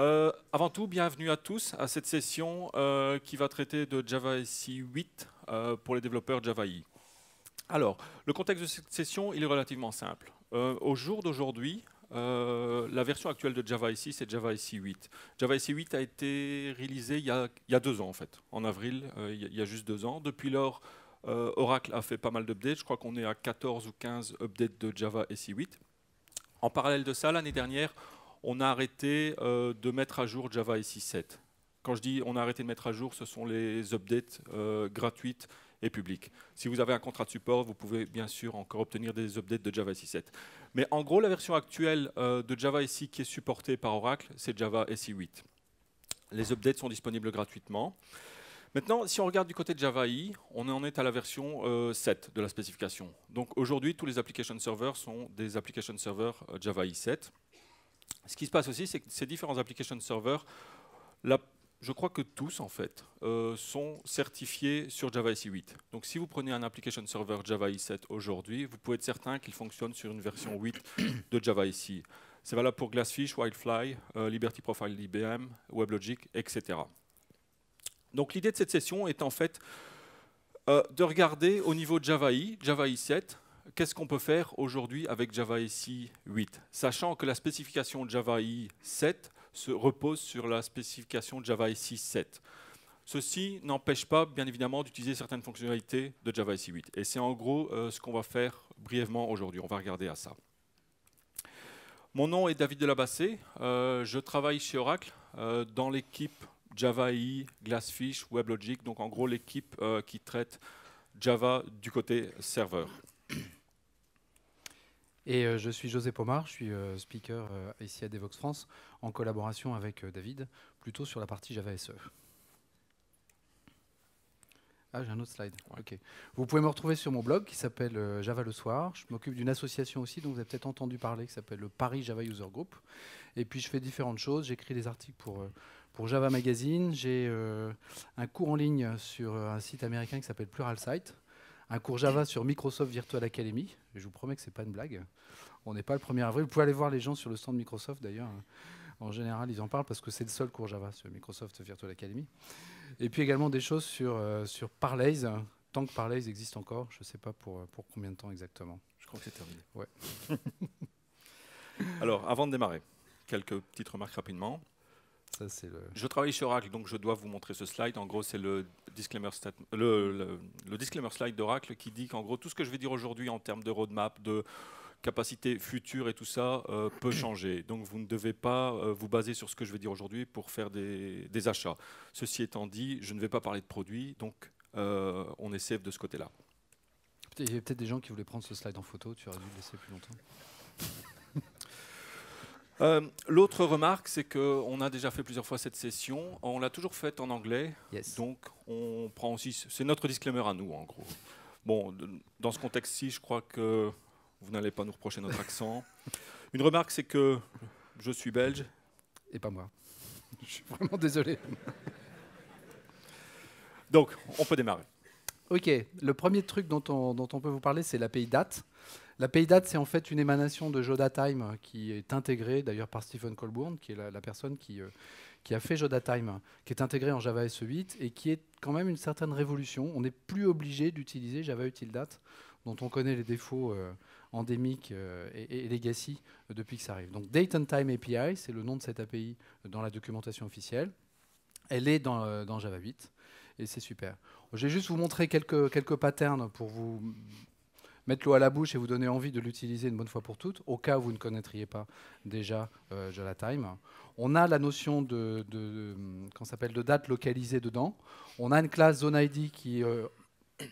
Euh, avant tout, bienvenue à tous à cette session euh, qui va traiter de Java SE euh, 8 pour les développeurs Java I. Alors, le contexte de cette session, il est relativement simple. au jour d'aujourd'hui, la version actuelle de Java SE, c'est Java SE 8. Java SE 8 a été réalisé il y a, deux ans, en fait, en avril, il y a juste deux ans. Depuis lors, Oracle a fait pas mal d'updates. Je crois qu'on est à 14 ou 15 updates de Java SE 8. En parallèle de ça, l'année dernière, on a arrêté euh, de mettre à jour Java SI 7. Quand je dis on a arrêté de mettre à jour, ce sont les updates euh, gratuites et publiques. Si vous avez un contrat de support, vous pouvez bien sûr encore obtenir des updates de Java SI 7. Mais en gros, la version actuelle euh, de Java SI qui est supportée par Oracle, c'est Java SI 8. Les updates sont disponibles gratuitement. Maintenant, si on regarde du côté de Java I, on en est à la version 7 de la spécification. Donc aujourd'hui, tous les application servers sont des application servers Java I 7. Ce qui se passe aussi, c'est que ces différents application servers, je crois que tous, en fait, euh, sont certifiés sur Java SE 8. Donc, si vous prenez un application server Java SE 7 aujourd'hui, vous pouvez être certain qu'il fonctionne sur une version 8 de Java SE. C'est valable pour Glassfish, Wildfly, euh, Liberty Profile IBM, WebLogic, etc. Donc, l'idée de cette session est en fait euh, de regarder au niveau Java i Java 7, qu'est-ce qu'on peut faire aujourd'hui avec Java SE 8 Sachant que la spécification Java I 7 se repose sur la spécification Java SI 7. Ceci n'empêche pas, bien évidemment, d'utiliser certaines fonctionnalités de Java 8. Et c'est en gros euh, ce qu'on va faire brièvement aujourd'hui. On va regarder à ça. Mon nom est David Delabassé. Euh, je travaille chez Oracle euh, dans l'équipe Java Glassfish, WebLogic, donc en gros l'équipe qui traite Java du côté serveur. Et euh, je suis José Pomar, je suis euh, speaker euh, ici à Devox France, en collaboration avec David, plutôt sur la partie Java SE. Ah, j'ai un autre slide. Ok. Vous pouvez me retrouver sur mon blog qui s'appelle Java le soir. Je m'occupe d'une association aussi dont vous avez peut-être entendu parler qui s'appelle le Paris Java User Group. Et puis je fais différentes choses. J'écris des articles pour, pour Java Magazine. J'ai un cours en ligne sur un site américain qui s'appelle Pluralsight un cours Java sur Microsoft Virtual Academy. je vous promets que ce n'est pas une blague. On n'est pas le 1er avril. Vous pouvez aller voir les gens sur le stand de Microsoft d'ailleurs. En général, ils en parlent parce que c'est le seul cours Java sur Microsoft Virtual Academy. Et puis également des choses sur, euh, sur Parlays, tant que Parlays existe encore. Je ne sais pas pour, euh, pour combien de temps exactement. Je crois que c'est terminé. Alors, avant de démarrer, quelques petites remarques rapidement. Je travaille chez Oracle, donc je dois vous montrer ce slide. En gros, c'est le disclaimer, le, disclaimer slide d'Oracle qui dit qu'en gros, tout ce que je vais dire aujourd'hui en termes de roadmap, de capacité future et tout ça euh, peut changer. Donc vous ne devez pas euh, vous baser sur ce que je vais dire aujourd'hui pour faire des, achats. Ceci étant dit, je ne vais pas parler de produits, donc euh, on est safe de ce côté-là. Il y avait peut-être des gens qui voulaient prendre ce slide en photo, tu aurais dû le laisser plus longtemps. Euh, l'autre remarque, c'est qu'on a déjà fait plusieurs fois cette session. On l'a toujours faite en anglais. Donc, on prend aussi. C'est notre disclaimer à nous, en gros. Bon, dans ce contexte-ci, je crois que vous n'allez pas nous reprocher notre accent. Une remarque, c'est que je suis belge. Et pas moi. Je suis vraiment désolé. Donc, on peut démarrer. Ok, le premier truc dont on, peut vous parler, c'est l'API date. La Paydate, c'est en fait une émanation de Joda Time euh, qui est intégrée d'ailleurs par Stephen Colburn, qui est la, personne euh, qui, a fait Joda Time, qui est intégrée en Java SE8 et qui est quand même une certaine révolution. On n'est plus obligé d'utiliser Java date, dont on connaît les défauts euh, endémiques et, legacy depuis que ça arrive. Donc Date and Time API, c'est le nom de cette API dans la documentation officielle. Elle est dans, Java 8 et c'est super. Je vais juste vous montrer quelques, quelques patterns pour vous mettre l'eau à la bouche et vous donner envie de l'utiliser une bonne fois pour toutes, au cas où vous ne connaîtriez pas déjà euh, Time. On a la notion de, de, s'appelle de date localisée dedans. On a une classe zone ID qui euh,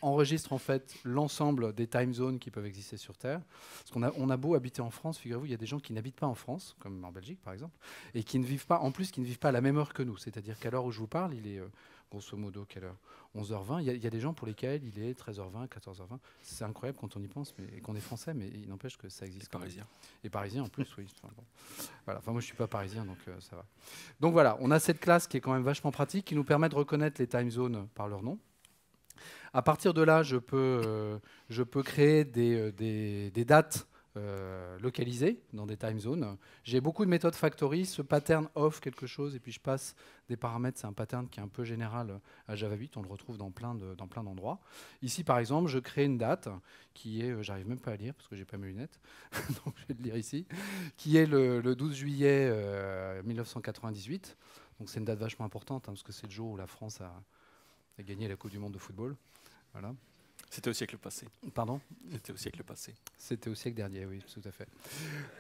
enregistre en fait l'ensemble des time zones qui peuvent exister sur Terre. Parce qu'on a, on a beau habiter en France, figurez-vous, il y a des gens qui n'habitent pas en France, comme en Belgique par exemple, et qui ne vivent pas, en plus, qui ne vivent pas à la même heure que nous. C'est-à-dire qu'à l'heure où je vous parle, il est euh, grosso modo, quelle heure 11h20. Il y, a des gens pour lesquels il est 13h20, 14h20. C'est incroyable quand on y pense, mais qu'on est français, mais il n'empêche que ça existe. Et parisien. Et parisien en plus, oui. Enfin, voilà. enfin moi, je suis pas parisien, donc euh, ça va. Donc voilà, on a cette classe qui est quand même vachement pratique, qui nous permet de reconnaître les time zones par leur nom. À partir de là, je peux, euh, je peux créer des, euh, des, des dates euh, localisé dans des time zones. J'ai beaucoup de méthodes factory, ce pattern off quelque chose, et puis je passe des paramètres, c'est un pattern qui est un peu général à Java 8, on le retrouve dans plein, de, dans plein d'endroits. Ici par exemple, je crée une date qui est, euh, j'arrive même pas à lire parce que j'ai pas mes lunettes, donc je vais le lire ici, qui est le, 12 juillet 1998, euh, donc c'est une date vachement importante hein, parce que c'est le jour où la France a, a gagné la Coupe du Monde de football. Voilà. C'était au siècle passé. Pardon C'était au siècle passé. C'était au siècle dernier, oui, tout à fait.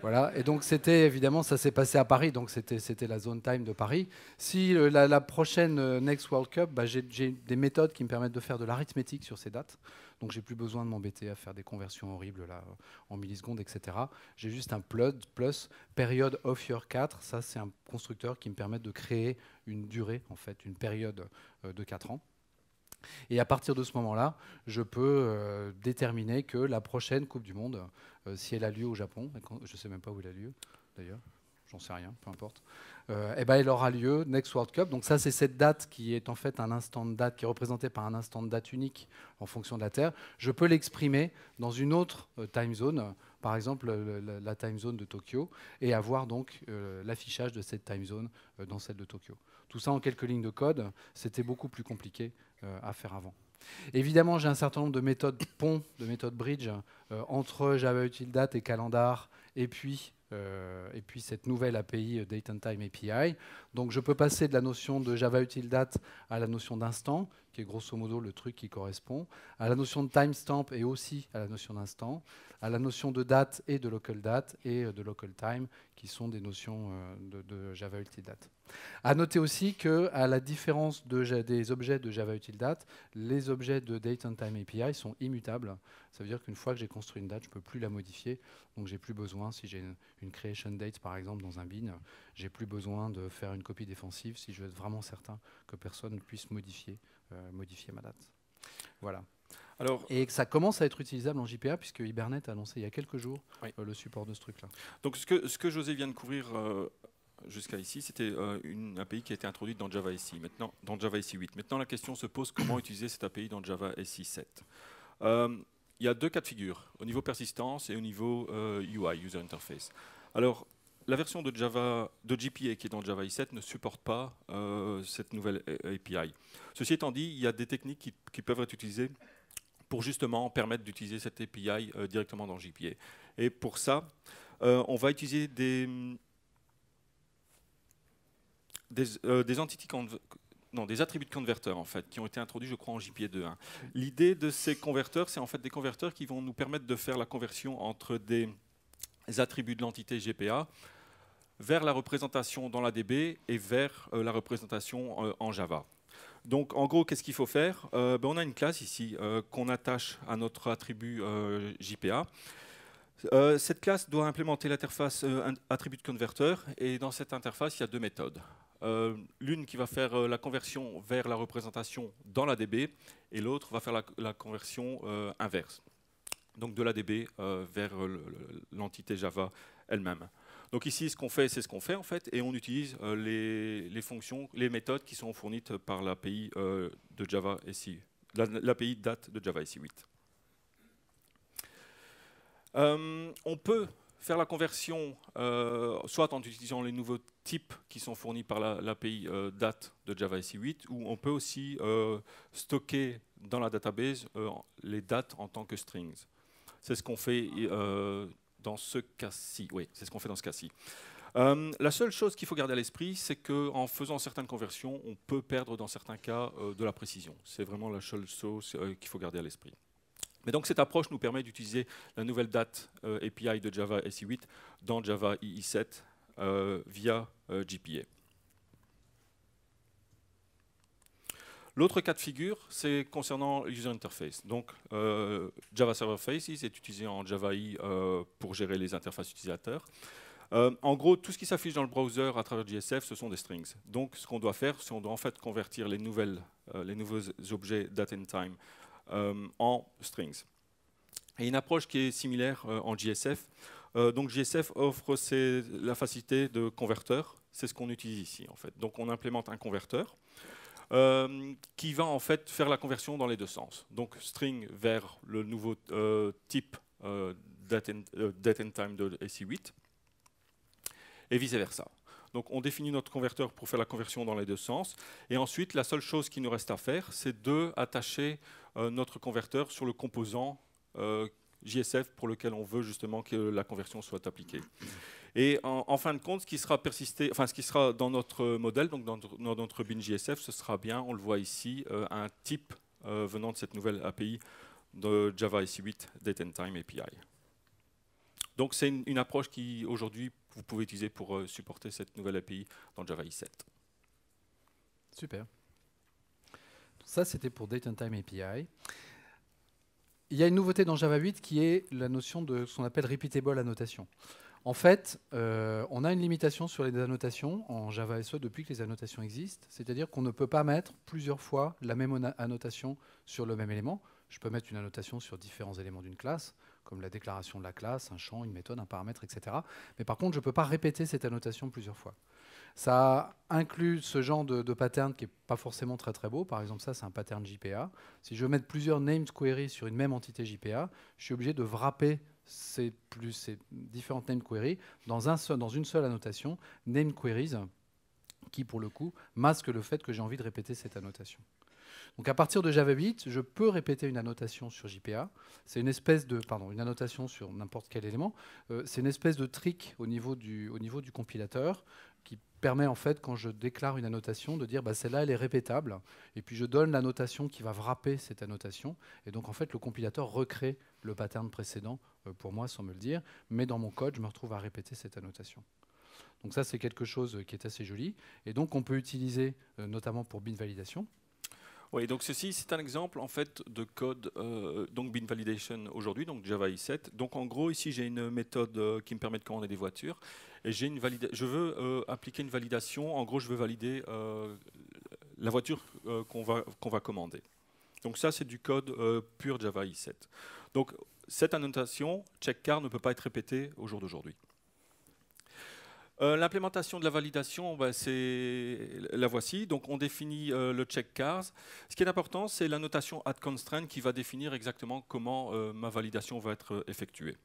Voilà, et donc c'était évidemment, ça s'est passé à Paris, donc c'était la zone time de Paris. Si euh, la, prochaine euh, Next World Cup, bah, j'ai des méthodes qui me permettent de faire de l'arithmétique sur ces dates, donc j'ai plus besoin de m'embêter à faire des conversions horribles là, en millisecondes, etc. J'ai juste un plus, plus période of year 4, ça c'est un constructeur qui me permet de créer une durée, en fait, une période euh, de 4 ans. Et à partir de ce moment-là, je peux euh, déterminer que la prochaine Coupe du Monde, euh, si elle a lieu au Japon, je ne sais même pas où elle a lieu d'ailleurs, j'en sais rien, peu importe, euh, eh ben, elle aura lieu Next World Cup. Donc ça, c'est cette date qui est en fait un instant de date, qui est représentée par un instant de date unique en fonction de la Terre. Je peux l'exprimer dans une autre euh, time zone par exemple la, time zone de Tokyo, et avoir donc euh, l'affichage de cette time zone euh, dans celle de Tokyo. Tout ça en quelques lignes de code, c'était beaucoup plus compliqué euh, à faire avant. Évidemment, j'ai un certain nombre de méthodes pont, de méthodes bridge, entre Java Util Date et Calendar, et puis et puis cette nouvelle API Date and Time API. Donc je peux passer de la notion de Java Util Date à la notion d'instant, qui est grosso modo le truc qui correspond, à la notion de timestamp et aussi à la notion d'instant, à la notion de date et de local date et de local time, qui sont des notions euh, de, de Java Date. À noter aussi que, à la différence des objets de Java Util Date, les objets de Date and Time API sont immutables. Ça veut dire qu'une fois que j'ai construit une date, je ne peux plus la modifier. Donc j'ai plus besoin, si j'ai une, creation date par exemple dans un bin, j'ai plus besoin de faire une copie défensive si je veux être vraiment certain que personne ne puisse modifier euh, modifier ma date. Voilà. Alors, et que ça commence à être utilisable en JPA, puisque Hibernate a annoncé il y a quelques jours euh, le support de ce truc-là. Donc ce que, José vient de couvrir euh, jusqu'à ici, c'était une API qui a été introduite dans Java SI. Maintenant, dans Java 8. Maintenant, la question se pose comment utiliser cette API dans Java 6. 7. il y a deux cas de figure, au niveau persistance et au niveau UI, User Interface. Alors, la version de Java, de GPA qui est dans Java i 7 ne supporte pas euh, cette nouvelle API. Ceci étant dit, il y a des techniques qui, peuvent être utilisées pour justement permettre d'utiliser cette API euh, directement dans JPA. Et pour ça, euh, on va utiliser des, des, attributs de converteurs en fait, qui ont été introduits, je crois, en JPA 2.1. Hein. L'idée de ces converteurs, c'est en fait des converteurs qui vont nous permettre de faire la conversion entre des attributs de l'entité GPA vers la représentation dans l'ADB et vers euh, la représentation euh, en Java. Donc en gros, qu'est-ce qu'il faut faire euh, ben, On a une classe ici qu'on attache à notre attribut JPA. cette classe doit implémenter l'interface attribut converter et dans cette interface, il y a deux méthodes. L'une qui va faire la conversion vers la représentation dans l'ADB et l'autre va faire la, la conversion inverse, donc de l'ADB vers l'entité Java elle-même. Donc ici, ce qu'on fait, c'est ce qu'on fait en fait, et on utilise euh, les, fonctions, les méthodes qui sont fournies par l'API euh, de Java SI, date de Java 8. Euh, on peut faire la conversion soit en utilisant les nouveaux types qui sont fournis par l'API date de Java 8, ou on peut aussi stocker dans la database les dates en tant que strings. C'est ce qu'on fait dans ce cas-ci. Oui, c'est ce qu'on fait dans ce cas-ci. Euh, la seule chose qu'il faut garder à l'esprit, c'est qu'en faisant certaines conversions, on peut perdre dans certains cas euh, de la précision. C'est vraiment la seule chose euh, qu'il faut garder à l'esprit. Mais donc cette approche nous permet d'utiliser la nouvelle date API de Java SI8 dans Java II7 via GPA. L'autre cas de figure, c'est concernant User Interface. Donc, euh, Java Server Faces est utilisé en Java I euh, pour gérer les interfaces utilisateurs. Euh, en gros, tout ce qui s'affiche dans le browser à travers JSF, ce sont des strings. Donc, ce qu'on doit faire, c'est qu'on doit en fait convertir les, nouvelles, les nouveaux objets date and time en strings. Et une approche qui est similaire en JSF. donc, JSF offre la facilité de converteur. C'est ce qu'on utilise ici, en fait. Donc, on implémente un converteur. Euh, qui va en fait faire la conversion dans les deux sens. Donc string vers le nouveau euh, type euh, euh, date, and, time de SI8 et vice-versa. Donc on définit notre converteur pour faire la conversion dans les deux sens. Et ensuite, la seule chose qui nous reste à faire, c'est de attacher notre converteur sur le composant JSF pour lequel on veut justement que la conversion soit appliquée. Et en, fin de compte, ce qui sera persisté, enfin ce qui sera dans notre modèle, donc dans, dans notre JSF, ce sera bien, on le voit ici, euh, un type euh, venant de cette nouvelle API de Java IC 8 Date and Time API. Donc c'est une, approche qui aujourd'hui vous pouvez utiliser pour euh, supporter cette nouvelle API dans Java i 7. Super. Ça c'était pour Date and Time API. Il y a une nouveauté dans Java 8 qui est la notion de ce qu'on appelle repeatable annotation. En fait, euh, on a une limitation sur les annotations en Java SE depuis que les annotations existent, c'est-à-dire qu'on ne peut pas mettre plusieurs fois la même annotation sur le même élément. Je peux mettre une annotation sur différents éléments d'une classe, comme la déclaration de la classe, un champ, une méthode, un paramètre, etc. Mais par contre, je ne peux pas répéter cette annotation plusieurs fois. Ça inclut ce genre de, pattern qui n'est pas forcément très très beau. Par exemple, ça, c'est un pattern JPA. Si je veux mettre plusieurs named queries sur une même entité JPA, je suis obligé de wrapper c'est plus, ces différentes name queries dans, dans une seule annotation, name queries, qui pour le coup masque le fait que j'ai envie de répéter cette annotation. Donc à partir de Java 8, je peux répéter une annotation sur JPA. C'est une espèce de, pardon, une annotation sur n'importe quel élément. Euh, c'est une espèce de trick au niveau du compilateur qui permet en fait, quand je déclare une annotation, de dire bah, celle-là, elle est répétable, et puis je donne l'annotation qui va wrapper cette annotation, et donc en fait, le compilateur recrée le pattern précédent euh, pour moi sans me le dire, mais dans mon code, je me retrouve à répéter cette annotation. Donc ça, c'est quelque chose euh, qui est assez joli, et donc on peut utiliser, euh, notamment pour bin validation, oui, donc ceci, c'est un exemple en fait de code euh, donc bin validation aujourd'hui, donc Java i7. Donc en gros, ici, j'ai une méthode euh, qui me permet de commander des voitures. Et j'ai une je veux euh, appliquer une validation. En gros, je veux valider la voiture qu'on va, qu'on va commander. Donc ça, c'est du code pur Java i7. Donc cette annotation, check car, ne peut pas être répétée au jour d'aujourd'hui. Euh, l'implémentation de la validation, bah, c'est la voici. Donc on définit euh, le check cars. Ce qui est important, c'est la notation at constraint qui va définir exactement comment euh, ma validation va être effectuée.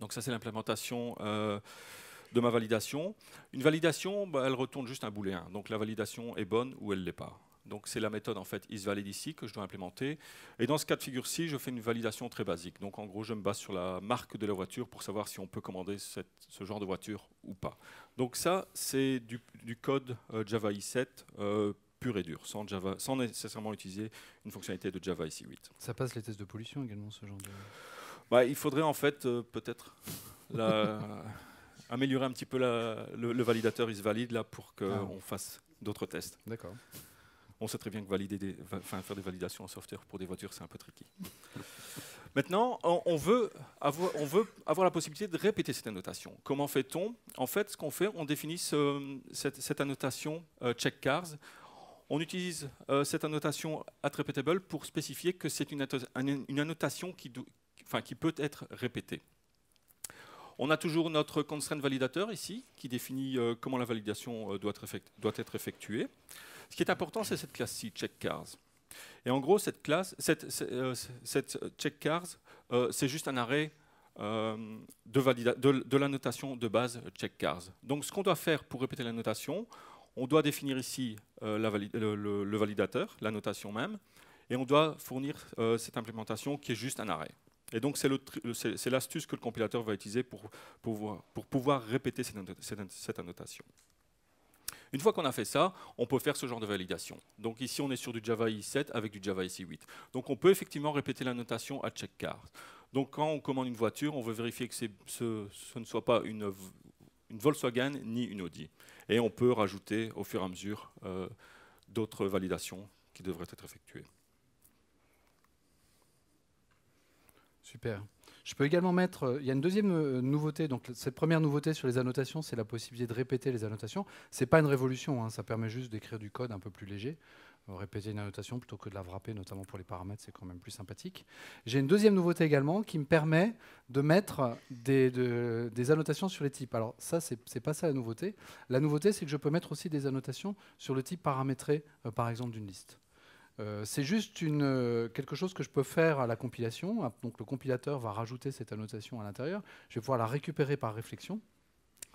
Donc ça, c'est l'implémentation de ma validation. Une validation, bah, elle retourne juste un booléen. Donc la validation est bonne ou elle ne l'est pas. Donc c'est la méthode en fait isValid ici que je dois implémenter. Et dans ce cas de figure-ci, je fais une validation très basique. Donc en gros, je me base sur la marque de la voiture pour savoir si on peut commander ce genre de voiture ou pas. Donc ça, c'est du, code euh, Java i7 euh, pur et dur, sans, Java, sans nécessairement utiliser une fonctionnalité de Java ici8. Ça passe les tests de pollution également, ce genre de... Bah, il faudrait en fait euh, peut-être améliorer un petit peu le, le, validateur isValid là pour qu'on ah. fasse d'autres tests. D'accord. On sait très bien que valider des, faire des validations en software pour des voitures, c'est un peu tricky. Maintenant, on veut, avoir, la possibilité de répéter cette annotation. Comment fait-on En fait, ce qu'on fait, on définit cette, annotation euh, check cars. On utilise euh, cette annotation at pour spécifier que c'est une, annotation qui, peut être répétée. On a toujours notre constraint validateur ici, qui définit euh, comment la validation doit, être effectuée. Ce qui est important, c'est cette classe-ci, check cars. Et en gros, cette classe, cette, euh, cette, euh, check cars, euh, c'est juste un arrêt de, valida, de, la notation de base CheckCars. Donc, ce qu'on doit faire pour répéter la on doit définir ici le, validateur, la notation même, et on doit fournir cette implémentation qui est juste un arrêt. Et donc, c'est l'astuce que le compilateur va utiliser pour, pour pouvoir répéter cette annotation. Une fois qu'on a fait ça, on peut faire ce genre de validation. Donc ici, on est sur du Java i 7 avec du Java i 8 Donc on peut effectivement répéter la notation à check card. Donc quand on commande une voiture, on veut vérifier que ce, ne soit pas une, une, Volkswagen ni une Audi. Et on peut rajouter au fur et à mesure euh, d'autres validations qui devraient être effectuées. Super. Je peux également mettre, euh, il y a une deuxième euh, nouveauté, donc cette première nouveauté sur les annotations, c'est la possibilité de répéter les annotations. Ce n'est pas une révolution, hein. ça permet juste d'écrire du code un peu plus léger. Euh, répéter une annotation plutôt que de la wrapper, notamment pour les paramètres, c'est quand même plus sympathique. J'ai une deuxième nouveauté également qui me permet de mettre des, annotations sur les types. Alors ça, c'est pas ça la nouveauté. La nouveauté, c'est que je peux mettre aussi des annotations sur le type paramétré, par exemple, d'une liste. Euh, c'est juste euh, quelque chose que je peux faire à la compilation. Donc le compilateur va rajouter cette annotation à l'intérieur. Je vais pouvoir la récupérer par réflexion.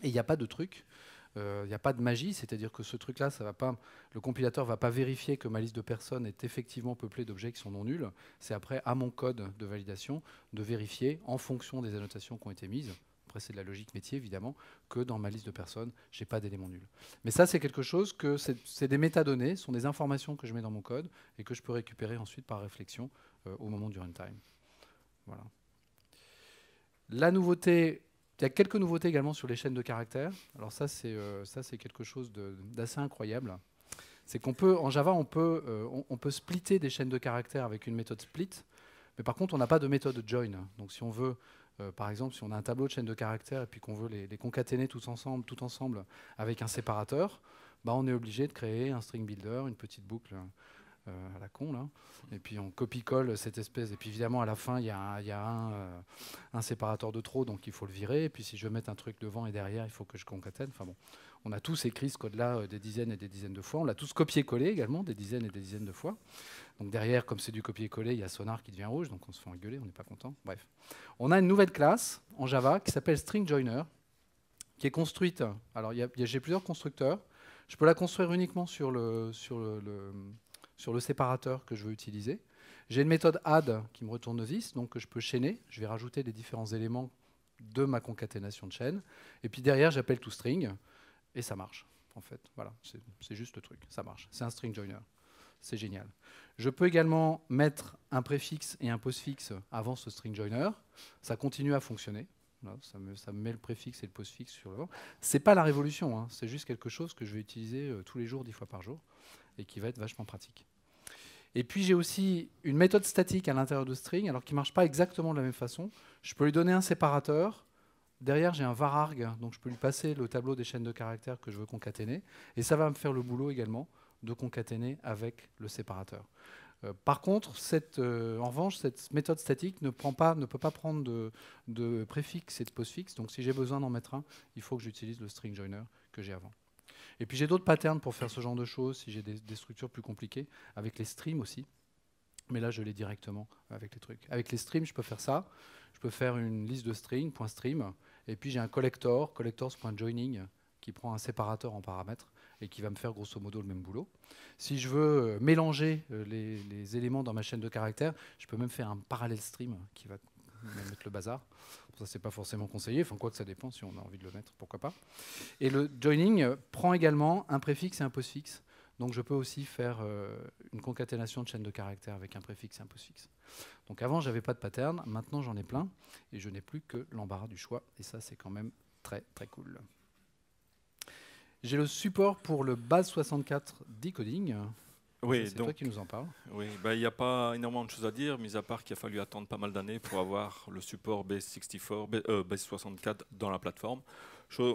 Et il n'y a pas de truc. Euh, il n'y a pas de magie, c'est-à-dire que ce truc-là, ça va pas, le compilateur ne va pas vérifier que ma liste de personnes est effectivement peuplée d'objets qui sont non nuls. C'est après à mon code de validation de vérifier en fonction des annotations qui ont été mises après c'est de la logique métier évidemment, que dans ma liste de personnes, je n'ai pas d'éléments nuls. Mais ça, c'est quelque chose que c'est des métadonnées, ce sont des informations que je mets dans mon code et que je peux récupérer ensuite par réflexion euh, au moment du runtime. Voilà. La nouveauté, il y a quelques nouveautés également sur les chaînes de caractères. Alors ça, c'est euh, quelque chose d'assez incroyable. C'est qu'on peut, en Java, on peut, euh, peut splitter des chaînes de caractères avec une méthode split, mais par contre, on n'a pas de méthode join. Donc si on veut euh, par exemple, si on a un tableau de chaînes de caractères et puis qu'on veut les, concaténer tous ensemble, tout ensemble avec un séparateur, bah, on est obligé de créer un string builder, une petite boucle euh, à la con Et puis on copie-colle cette espèce. Et puis évidemment à la fin il y a, un, euh, un, séparateur de trop, donc il faut le virer. Et puis si je veux mettre un truc devant et derrière, il faut que je concatène. Enfin bon, on a tous écrit ce code-là euh, des dizaines et des dizaines de fois. On l'a tous copié-collé également des dizaines et des dizaines de fois. Donc derrière, comme c'est du copier-coller, il y a Sonar qui devient rouge, donc on se fait engueuler, on n'est pas content. Bref. On a une nouvelle classe en Java qui s'appelle StringJoiner, qui est construite. Alors j'ai plusieurs constructeurs. Je peux la construire uniquement sur le, le, sur le séparateur que je veux utiliser. J'ai une méthode add qui me retourne vis, donc je peux chaîner. Je vais rajouter les différents éléments de ma concaténation de chaîne. Et puis derrière, j'appelle toString. Et ça marche, en fait. Voilà, c'est juste le truc, ça marche. C'est un string joiner. C'est génial. Je peux également mettre un préfixe et un postfixe avant ce string joiner. Ça continue à fonctionner. ça, me, ça, met le préfixe et le postfixe sur le. C'est pas la révolution, hein. c'est juste quelque chose que je vais utiliser euh, tous les jours, dix fois par jour, et qui va être vachement pratique. Et puis j'ai aussi une méthode statique à l'intérieur de string, alors qui ne marche pas exactement de la même façon. Je peux lui donner un séparateur, Derrière, j'ai un vararg, donc je peux lui passer le tableau des chaînes de caractères que je veux concaténer, et ça va me faire le boulot également de concaténer avec le séparateur. Euh, par contre, euh, en revanche, cette méthode statique ne, prend pas, ne peut pas prendre de, préfixe et de postfixe, donc si j'ai besoin d'en mettre un, il faut que j'utilise le string joiner que j'ai avant. Et puis j'ai d'autres patterns pour faire ce genre de choses, si j'ai des, structures plus compliquées, avec les streams aussi, mais là je l'ai directement avec les trucs. Avec les streams, je peux faire ça, je peux faire une liste de strings, et puis j'ai un collector, collectors.joining, qui prend un séparateur en paramètres et qui va me faire grosso modo le même boulot. Si je veux euh, mélanger euh, les, éléments dans ma chaîne de caractères, je peux même faire un parallel stream qui va mettre le bazar. Ça, c'est pas forcément conseillé, enfin, quoi que ça dépend, si on a envie de le mettre, pourquoi pas. Et le joining euh, prend également un préfixe et un postfixe. Donc je peux aussi faire une concaténation de chaînes de caractères avec un préfixe et un postfixe. Donc avant, j'avais pas de pattern, maintenant j'en ai plein, et je n'ai plus que l'embarras du choix, et ça c'est quand même très très cool. J'ai le support pour le Base64 decoding. Oui, c'est toi qui nous en parle. Oui, bah, il n'y a pas énormément de choses à dire, mis à part qu'il a fallu attendre pas mal d'années pour avoir le support Base64, euh, dans la plateforme.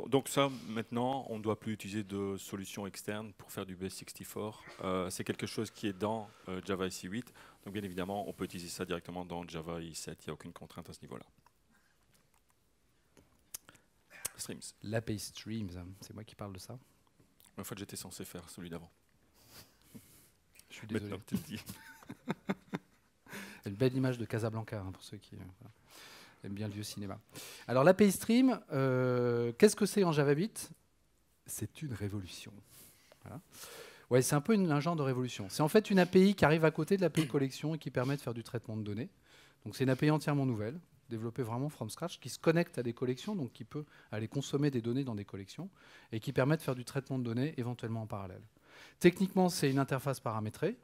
Donc ça, maintenant, on ne doit plus utiliser de solution externe pour faire du Base64. Euh, c'est quelque chose qui est dans euh, Java ic 8 donc bien évidemment, on peut utiliser ça directement dans Java i7, il n'y a aucune contrainte à ce niveau-là. Streams. L'API Streams, hein. c'est moi qui parle de ça. En fait, j'étais censé faire celui d'avant. Je suis désolé. Une belle image de Casablanca hein, pour ceux qui euh, aiment bien le vieux cinéma. Alors l'API Stream, euh, qu'est-ce que c'est en Java 8 C'est une révolution. Voilà. Ouais, c'est un peu une, un genre de révolution. C'est en fait une API qui arrive à côté de l'API collection et qui permet de faire du traitement de données. Donc c'est une API entièrement nouvelle, développée vraiment from scratch, qui se connecte à des collections, donc qui peut aller consommer des données dans des collections, et qui permet de faire du traitement de données éventuellement en parallèle. Techniquement, c'est une interface paramétrée,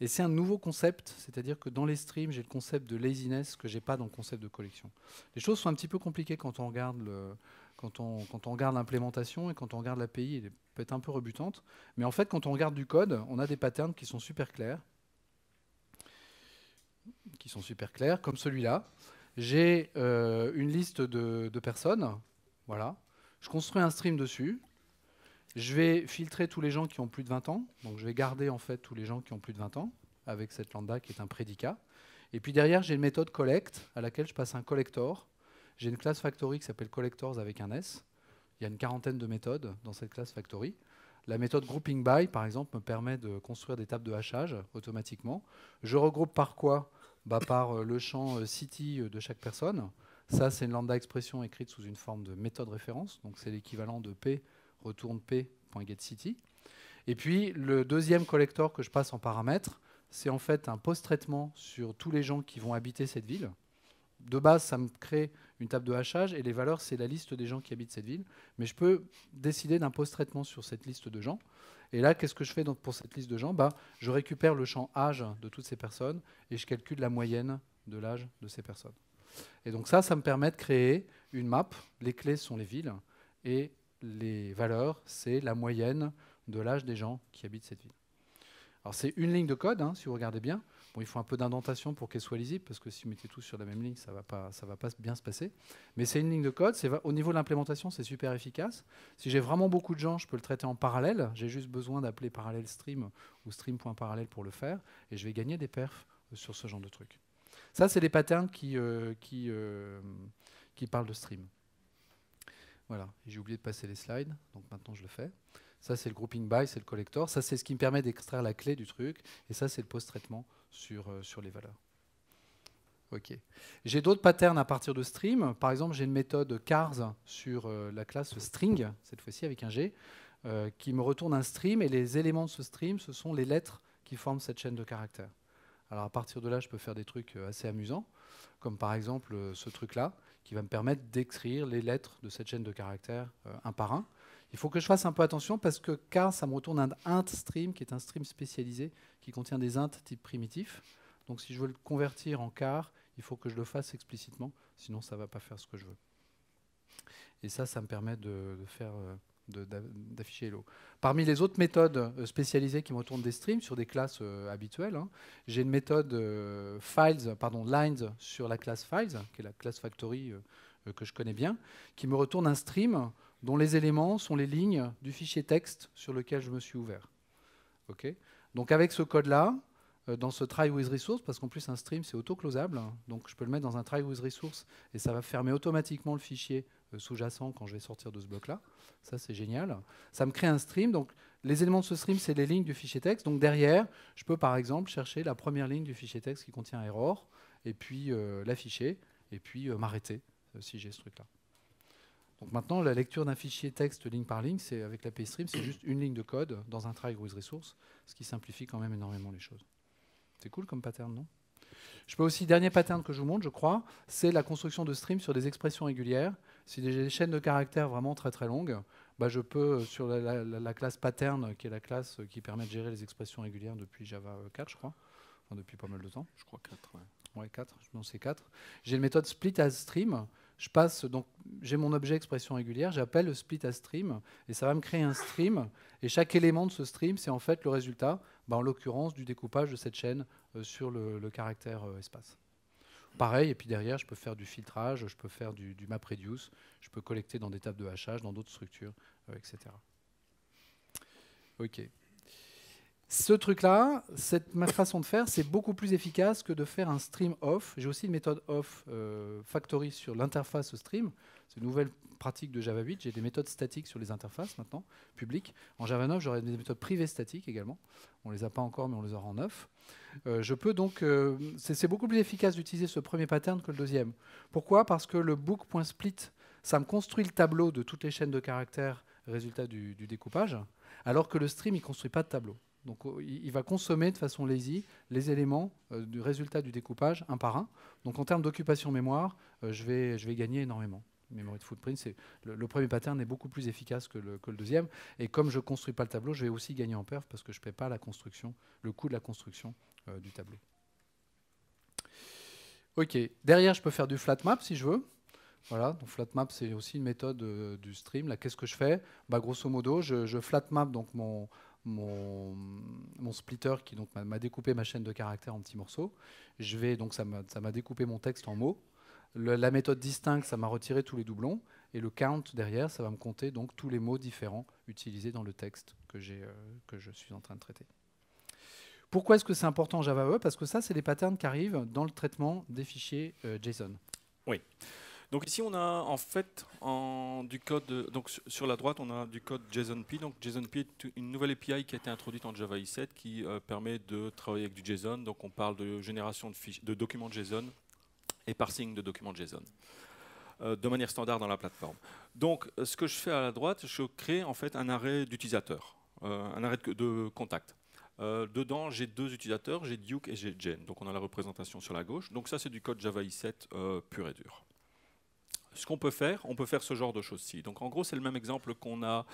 et c'est un nouveau concept, c'est-à-dire que dans les streams, j'ai le concept de laziness que j'ai pas dans le concept de collection. Les choses sont un petit peu compliquées quand on regarde le, quand on, regarde l'implémentation et quand on regarde l'API, elle peut être un peu rebutante. Mais en fait, quand on regarde du code, on a des patterns qui sont super clairs. Qui sont super clairs, comme celui-là. J'ai euh, une liste de, personnes. Voilà. Je construis un stream dessus. Je vais filtrer tous les gens qui ont plus de 20 ans. Donc je vais garder en fait tous les gens qui ont plus de 20 ans avec cette lambda qui est un prédicat. Et puis derrière, j'ai une méthode collect à laquelle je passe un collector j'ai une classe factory qui s'appelle collectors avec un S. Il y a une quarantaine de méthodes dans cette classe factory. La méthode grouping by, par exemple, me permet de construire des tables de hachage automatiquement. Je regroupe par quoi bah, Par euh, le champ euh, city euh, de chaque personne. Ça, c'est une lambda expression écrite sous une forme de méthode référence. Donc, c'est l'équivalent de p retourne p.getCity. Et puis, le deuxième collector que je passe en paramètre, c'est en fait un post-traitement sur tous les gens qui vont habiter cette ville de base, ça me crée une table de hachage et les valeurs, c'est la liste des gens qui habitent cette ville. Mais je peux décider d'un post-traitement sur cette liste de gens. Et là, qu'est-ce que je fais donc pour cette liste de gens bah, Je récupère le champ âge de toutes ces personnes et je calcule la moyenne de l'âge de ces personnes. Et donc ça, ça me permet de créer une map. Les clés sont les villes et les valeurs, c'est la moyenne de l'âge des gens qui habitent cette ville. Alors c'est une ligne de code, hein, si vous regardez bien, Bon, il faut un peu d'indentation pour qu'elle soit lisible, parce que si vous mettez tout sur la même ligne, ça ne va, pas, ça va pas bien se passer. Mais c'est une ligne de code. Au niveau de l'implémentation, c'est super efficace. Si j'ai vraiment beaucoup de gens, je peux le traiter en parallèle. J'ai juste besoin d'appeler parallèle stream ou stream.parallèle pour le faire, et je vais gagner des perfs euh, sur ce genre de truc. Ça, c'est les patterns qui, euh, qui, euh, qui parlent de stream. Voilà, j'ai oublié de passer les slides, donc maintenant je le fais. Ça, c'est le grouping by, c'est le collector. Ça, c'est ce qui me permet d'extraire la clé du truc. Et ça, c'est le post-traitement sur, euh, sur les valeurs. OK. J'ai d'autres patterns à partir de stream. Par exemple, j'ai une méthode cars sur euh, la classe string, cette fois-ci avec un G, euh, qui me retourne un stream. Et les éléments de ce stream, ce sont les lettres qui forment cette chaîne de caractères. Alors à partir de là, je peux faire des trucs assez amusants, comme par exemple ce truc-là, qui va me permettre d'écrire les lettres de cette chaîne de caractères un par un. Il faut que je fasse un peu attention parce que car ça me retourne un int stream, qui est un stream spécialisé, qui contient des int type primitif. Donc si je veux le convertir en car, il faut que je le fasse explicitement, sinon ça ne va pas faire ce que je veux. Et ça, ça me permet de, faire euh, d'afficher l'eau. Parmi les autres méthodes euh, spécialisées qui me retournent des streams sur des classes euh, habituelles, hein, j'ai une méthode files, pardon, lines sur la classe files, qui est la classe factory que je connais bien, qui me retourne un stream dont les éléments sont les lignes du fichier texte sur lequel je me suis ouvert. donc avec ce code-là, euh, dans ce try with resource, parce qu'en plus un stream c'est auto-closable, hein, donc je peux le mettre dans un try with resource et ça va fermer automatiquement le fichier euh, sous-jacent quand je vais sortir de ce bloc-là. Ça c'est génial. Ça me crée un stream, donc les éléments de ce stream c'est les lignes du fichier texte, donc derrière je peux par exemple chercher la première ligne du fichier texte qui contient error, et puis euh, l'afficher, et puis m'arrêter si j'ai ce truc-là maintenant, la lecture d'un fichier texte ligne par ligne, c'est avec l'API Stream, c'est juste une ligne de code dans un try with resource, ce qui simplifie quand même énormément les choses. C'est cool comme pattern, non Je peux aussi, dernier pattern que je vous montre, je crois, c'est la construction de stream sur des expressions régulières. Si j'ai des chaînes de caractères vraiment très très longues, bah, je peux, euh, sur la, classe pattern, qui est la classe euh, qui permet de gérer les expressions régulières depuis Java 4, euh, je crois, depuis pas mal de temps. Je crois 4, ouais. Ouais, 4, je c'est 4. J'ai une méthode split as stream, je passe, donc j'ai mon objet expression régulière, j'appelle le split à stream, et ça va me créer un stream, et chaque élément de ce stream, c'est en fait le résultat, bah, en l'occurrence, du découpage de cette chaîne euh, sur le, caractère euh, espace. Pareil, et puis derrière, je peux faire du filtrage, je peux faire du, du reduce, je peux collecter dans des tables de hachage, dans d'autres structures, euh, etc. Ok. Ce truc-là, cette ma façon de faire, c'est beaucoup plus efficace que de faire un stream off. J'ai aussi une méthode off euh, factory sur l'interface stream. C'est une nouvelle pratique de Java 8. J'ai des méthodes statiques sur les interfaces maintenant, publiques. En Java 9, j'aurai des méthodes privées statiques également. On ne les a pas encore, mais on les aura en 9. Euh, je peux donc. Euh, c'est beaucoup plus efficace d'utiliser ce premier pattern que le deuxième. Pourquoi Parce que le book.split, ça me construit le tableau de toutes les chaînes de caractères résultat du, du découpage, alors que le stream, il ne construit pas de tableau. Donc oh, il va consommer de façon lazy les éléments euh, du résultat du découpage un par un. Donc en termes d'occupation mémoire, euh, je, vais, gagner énormément. Memory de footprint, c'est le, premier pattern est beaucoup plus efficace que le, deuxième. Et comme je ne construis pas le tableau, je vais aussi gagner en perf parce que je ne paie pas la construction, le coût de la construction euh, du tableau. Ok. Derrière, je peux faire du flat map si je veux. Voilà, donc map, c'est aussi une méthode du stream. Là, qu'est-ce que je fais bah, Grosso modo, je, flat map donc mon, mon, mon splitter qui donc m'a découpé ma chaîne de caractères en petits morceaux. Je vais donc ça m'a découpé mon texte en mots. la méthode distincte ça m'a retiré tous les doublons et le count derrière, ça va me compter donc tous les mots différents utilisés dans le texte que j'ai euh, que je suis en train de traiter. Pourquoi est-ce que c'est important en Java e Parce que ça, c'est les patterns qui arrivent dans le traitement des fichiers euh, JSON. Oui. Donc ici, on a en fait en, du code, donc sur la droite, on a du code JSONP. Donc JSONP est une nouvelle API qui a été introduite en Java I7 qui euh, permet de travailler avec du JSON. Donc on parle de génération de, de documents JSON et parsing de documents JSON euh, de manière standard dans la plateforme. Donc euh, ce que je fais à la droite, je crée en fait un arrêt d'utilisateur, un arrêt de contact. dedans, j'ai deux utilisateurs, j'ai Duke et j'ai Jen. Donc on a la représentation sur la gauche. Donc ça, c'est du code Java 7 pur et dur ce qu'on peut faire, on peut faire ce genre de choses-ci. Donc en gros, c'est le même exemple qu'on a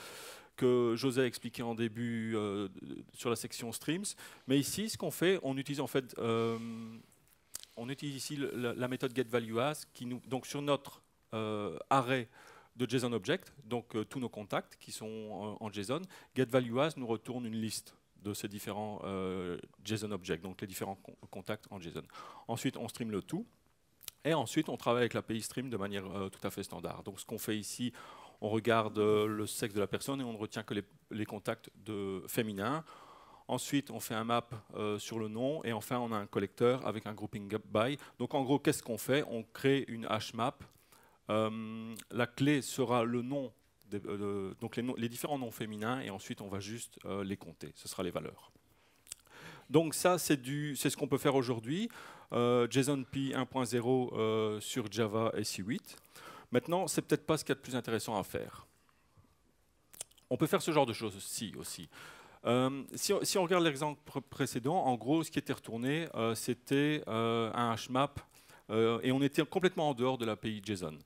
que José a expliqué en début euh, sur la section streams. Mais ici, ce qu'on fait, on utilise en fait, euh, on utilise ici la, méthode getValueAs qui nous, donc sur notre euh, arrêt de JSON object, donc tous nos contacts qui sont en JSON, getValueAs nous retourne une liste de ces différents JSON objects, donc les différents contacts en JSON. Ensuite, on stream le tout. Et ensuite, on travaille avec l'API Stream de manière euh, tout à fait standard. Donc ce qu'on fait ici, on regarde euh, le sexe de la personne et on ne retient que les, contacts de féminins. Ensuite, on fait un map euh, sur le nom et enfin, on a un collecteur avec un grouping by. Donc en gros, qu'est-ce qu'on fait On crée une map. la clé sera le nom, donc les, différents noms féminins et ensuite, on va juste les compter. Ce sera les valeurs. Donc ça, c'est ce qu'on peut faire aujourd'hui. Euh, JSONP 1.0 euh, sur Java et 8 Maintenant, c'est peut-être pas ce qu'il y a de plus intéressant à faire. On peut faire ce genre de choses aussi. aussi. Euh, si, on, regarde l'exemple précédent, en gros, ce qui était retourné, euh, c'était un HMAP et on était complètement en dehors de l'API JSON.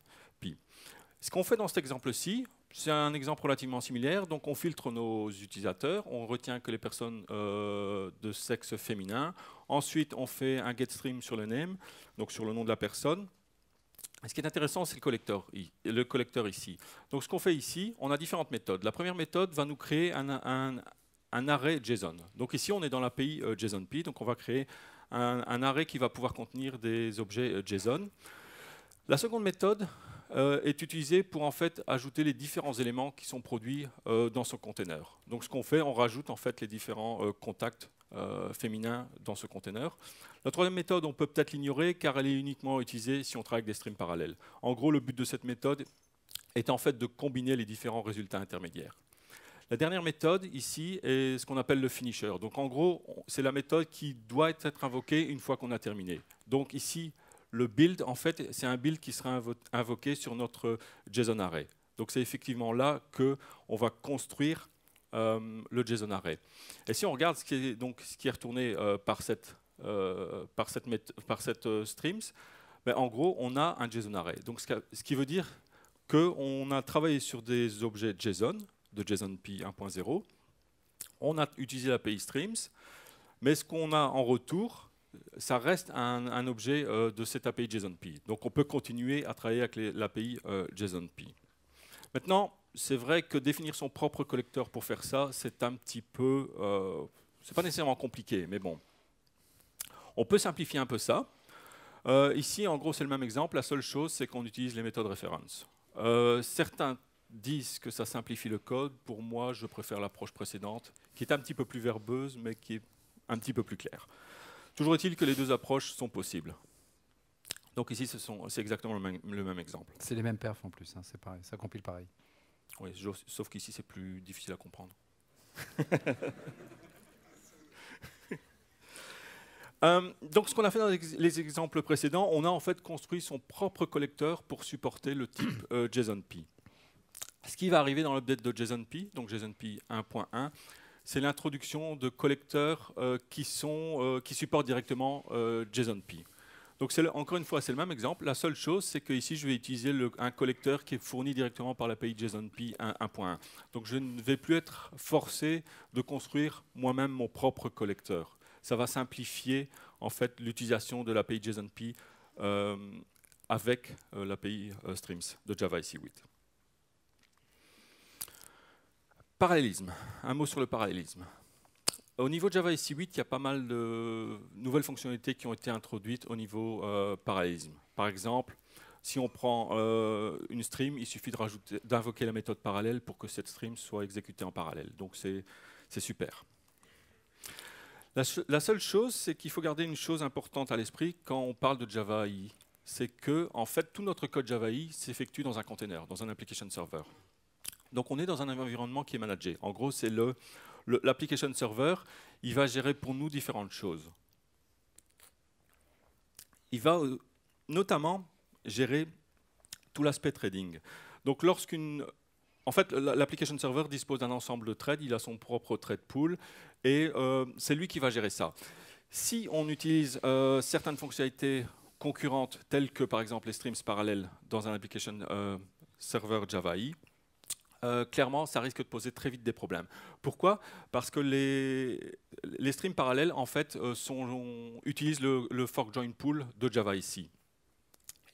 Ce qu'on fait dans cet exemple-ci, c'est un exemple relativement similaire. Donc, on filtre nos utilisateurs, on retient que les personnes euh, de sexe féminin. Ensuite, on fait un stream sur le name, donc sur le nom de la personne. Ce qui est intéressant, c'est le collecteur, ici. Donc, ce qu'on fait ici, on a différentes méthodes. La première méthode va nous créer un, arrêt JSON. Donc, ici, on est dans l'API euh, JSONP, donc on va créer un, arrêt qui va pouvoir contenir des objets euh, JSON. La seconde méthode, euh, est utilisé pour en fait ajouter les différents éléments qui sont produits euh, dans ce container. Donc ce qu'on fait, on rajoute en fait les différents euh, contacts féminins dans ce container. La troisième méthode, on peut peut-être l'ignorer car elle est uniquement utilisée si on travaille avec des streams parallèles. En gros, le but de cette méthode est en fait de combiner les différents résultats intermédiaires. La dernière méthode ici est ce qu'on appelle le finisher. Donc en gros, c'est la méthode qui doit être invoquée une fois qu'on a terminé. Donc ici, le build, en fait, c'est un build qui sera invoqué sur notre JSON array. Donc c'est effectivement là qu'on va construire euh, le JSON array. Et si on regarde ce qui est, donc, ce qui est retourné euh, par cette, euh, par cette, par cette streams, ben, en gros, on a un JSON array. Donc, ce, qui, ce qui veut dire qu'on a travaillé sur des objets JSON, de JSONP 1.0, on a utilisé l'API Streams, mais ce qu'on a en retour, ça reste un, objet euh, de cette API JSONP. Donc on peut continuer à travailler avec l'API euh, JSONP. Maintenant, c'est vrai que définir son propre collecteur pour faire ça, c'est un petit peu... Euh, c'est pas nécessairement compliqué, mais bon. On peut simplifier un peu ça. Euh, ici, en gros, c'est le même exemple. La seule chose, c'est qu'on utilise les méthodes références. certains disent que ça simplifie le code. Pour moi, je préfère l'approche précédente, qui est un petit peu plus verbeuse, mais qui est un petit peu plus claire. Toujours est-il que les deux approches sont possibles. Donc ici, c'est exactement le même, exemple. C'est les mêmes perfs en plus, hein, c'est pareil, ça compile pareil. Oui, sauf qu'ici, c'est plus difficile à comprendre. Euh, donc, ce qu'on a fait dans les exemples précédents, on a en fait construit son propre collecteur pour supporter le type euh, JSONP. Ce qui va arriver dans l'update de JSONP, donc JSONP 1.1, c'est l'introduction de collecteurs euh, qui, sont, euh, qui supportent directement euh, JSONP. Donc c'est encore une fois, c'est le même exemple. La seule chose, c'est qu'ici, je vais utiliser un collecteur qui est fourni directement par l'API JSONP 1.1. Donc je ne vais plus être forcé de construire moi-même mon propre collecteur. Ça va simplifier en fait l'utilisation de l'API JSONP euh, avec la l'API Streams de Java ici 8 Parallélisme. Un mot sur le parallélisme. Au niveau Java IC 8, il y a pas mal de nouvelles fonctionnalités qui ont été introduites au niveau euh, parallélisme. Par exemple, si on prend euh, une stream, il suffit d'invoquer la méthode parallèle pour que cette stream soit exécutée en parallèle. Donc c'est super. La, seule chose, c'est qu'il faut garder une chose importante à l'esprit quand on parle de Java I, c'est que en fait tout notre code Java I s'effectue dans un container, dans un application server. Donc on est dans un environnement qui est managé. En gros, c'est le, l'application server, il va gérer pour nous différentes choses. Il va euh, notamment gérer tout l'aspect trading. Donc lorsqu'une en fait, l'application server dispose d'un ensemble de trades, il a son propre trade pool, et euh, c'est lui qui va gérer ça. Si on utilise euh, certaines fonctionnalités concurrentes, telles que par exemple les streams parallèles dans un application server Java -E, euh, clairement, ça risque de poser très vite des problèmes. Pourquoi Parce que les, les, streams parallèles, en fait, euh, sont, utilisent le, fork join pool de Java ici.